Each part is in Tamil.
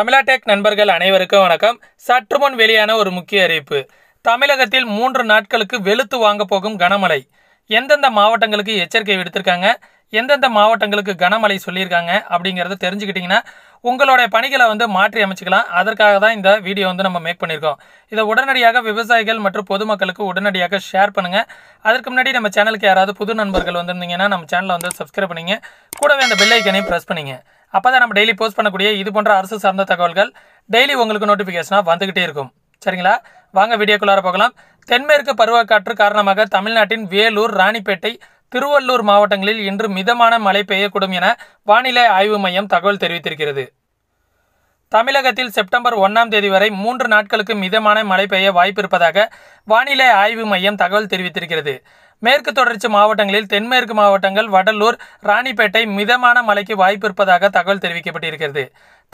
தமிழாடெக் நண்பர்கள் அனைவருக்கும் வணக்கம் சற்று முன் வெளியான ஒரு முக்கிய அறிவிப்பு தமிழகத்தில் மூன்று நாட்களுக்கு வெளுத்து வாங்க போகும் கனமழை எந்தெந்த மாவட்டங்களுக்கு எச்சரிக்கை விடுத்திருக்காங்க எந்தெந்த மாவட்டங்களுக்கு கனமழை சொல்லியிருக்காங்க அப்படிங்கிறத தெரிஞ்சுக்கிட்டிங்கன்னா உங்களுடைய பணிகளை வந்து மாற்றி அமைச்சிக்கலாம் அதற்காக தான் இந்த வீடியோ வந்து நம்ம மேக் பண்ணியிருக்கோம் இதை உடனடியாக விவசாயிகள் மற்றும் பொதுமக்களுக்கு உடனடியாக ஷேர் பண்ணுங்கள் அதற்கு முன்னாடி நம்ம சேனலுக்கு யாராவது புது நண்பர்கள் வந்திருந்தீங்கன்னா நம்ம சேனலை வந்து சப்ஸ்கிரைப் பண்ணிங்க கூடவே அந்த பெல்லைக்கனையும் ப்ரெஸ் பண்ணிங்க அப்போ நம்ம டெய்லி போஸ்ட் பண்ணக்கூடிய இது போன்ற அரசு சார்ந்த தகவல்கள் டெய்லி உங்களுக்கு நோட்டிஃபிகேஷனாக வந்துக்கிட்டே இருக்கும் சரிங்களா வாங்க வீடியோக்குள்ளார போகலாம் தென்மேற்கு பருவக்காற்று காரணமாக தமிழ்நாட்டின் வேலூர் ராணிப்பேட்டை திருவள்ளூர் மாவட்டங்களில் இன்று மிதமான மழை பெய்யக்கூடும் என வானிலை ஆய்வு மையம் தகவல் தெரிவித்திருக்கிறது தமிழகத்தில் செப்டம்பர் ஒன்றாம் தேதி வரை மூன்று நாட்களுக்கு மிதமான மழை பெய்ய வாய்ப்பு இருப்பதாக வானிலை ஆய்வு மையம் தகவல் தெரிவித்திருக்கிறது மேற்கு தொடர்ச்சி மாவட்டங்களில் தென்மேற்கு மாவட்டங்கள் வடலூர் ராணிப்பேட்டை மிதமான மழைக்கு வாய்ப்பு இருப்பதாக தகவல் தெரிவிக்கப்பட்டிருக்கிறது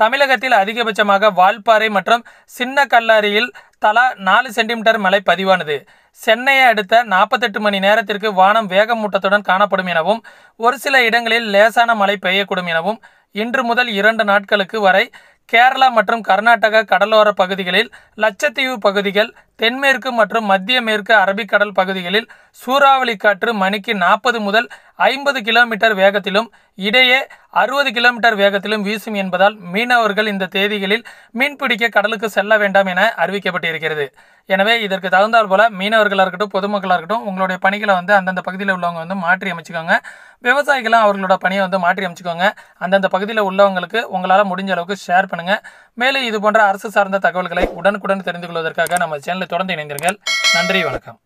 தமிழகத்தில் அதிகபட்சமாக வால்பாறை மற்றும் சின்ன கல்லாரியில் தலா நாலு சென்டிமீட்டர் மழை பதிவானது சென்னையை அடுத்த நாற்பத்தெட்டு மணி நேரத்திற்கு வானம் வேகமூட்டத்துடன் காணப்படும் எனவும் ஒரு சில இடங்களில் லேசான மழை பெய்யக்கூடும் எனவும் இன்று முதல் இரண்டு நாட்களுக்கு வரை கேரளா மற்றும் கர்நாடக கடலோர பகுதிகளில் லட்சத்தீவு பகுதிகள் தென்மேற்கு மற்றும் மத்திய மேற்கு அரபிக்கடல் பகுதிகளில் சூறாவளி காற்று மணிக்கு நாற்பது முதல் ஐம்பது கிலோமீட்டர் வேகத்திலும் இடையே அறுபது கிலோமீட்டர் வேகத்திலும் வீசும் என்பதால் மீனவர்கள் இந்த தேதிகளில் மீன்பிடிக்க கடலுக்கு செல்ல வேண்டாம் என அறிவிக்கப்பட்டிருக்கிறது எனவே இதற்கு தகுந்தால் போல மீனவர்களாக இருக்கட்டும் பொதுமக்களாக இருக்கட்டும் உங்களுடைய பணிகளை வந்து அந்தந்த பகுதியில் உள்ளவங்க வந்து மாற்றி அமைச்சுக்கோங்க விவசாயிகளும் அவர்களோட பணியை வந்து மாற்றி அமைச்சுக்கோங்க அந்தந்த பகுதியில் உள்ளவங்களுக்கு உங்களால் முடிஞ்ச அளவுக்கு ஷேர் பண்ணுங்கள் மேலும் இது போன்ற அரசு சார்ந்த தகவல்களை உடனுக்குடன் தெரிந்து கொள்வதற்காக நம்ம சேனலை தொடர்ந்து இணைந்தீர்கள் நன்றி வணக்கம்